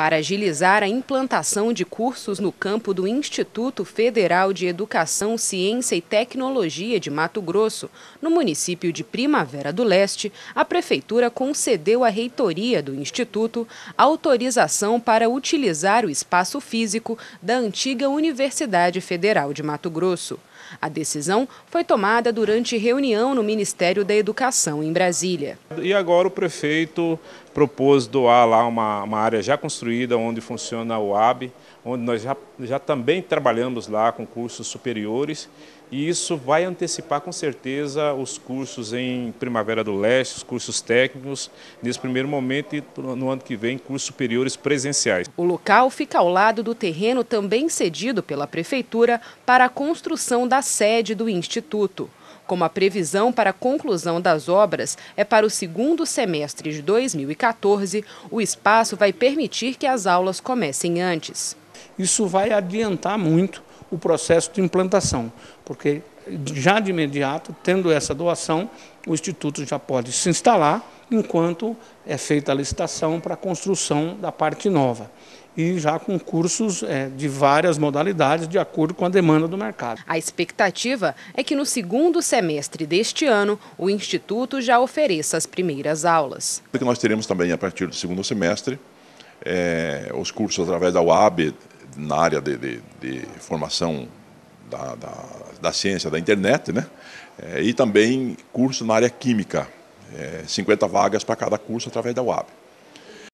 Para agilizar a implantação de cursos no campo do Instituto Federal de Educação, Ciência e Tecnologia de Mato Grosso, no município de Primavera do Leste, a Prefeitura concedeu à reitoria do Instituto autorização para utilizar o espaço físico da antiga Universidade Federal de Mato Grosso. A decisão foi tomada durante reunião no Ministério da Educação em Brasília. E agora o prefeito propôs doar lá uma, uma área já construída onde funciona o AB, onde nós já, já também trabalhamos lá com cursos superiores e isso vai antecipar com certeza os cursos em Primavera do Leste, os cursos técnicos, nesse primeiro momento e no ano que vem, cursos superiores presenciais. O local fica ao lado do terreno também cedido pela Prefeitura para a construção da sede do Instituto como a previsão para a conclusão das obras é para o segundo semestre de 2014, o espaço vai permitir que as aulas comecem antes. Isso vai adiantar muito o processo de implantação, porque já de imediato, tendo essa doação, o Instituto já pode se instalar enquanto é feita a licitação para a construção da parte nova e já com cursos é, de várias modalidades, de acordo com a demanda do mercado. A expectativa é que no segundo semestre deste ano, o Instituto já ofereça as primeiras aulas. O que nós teremos também a partir do segundo semestre, é, os cursos através da UAB, na área de, de, de formação da, da, da, ciência da internet, né? É, e também curso na área química, 50 é, vagas para cada curso através da UAB.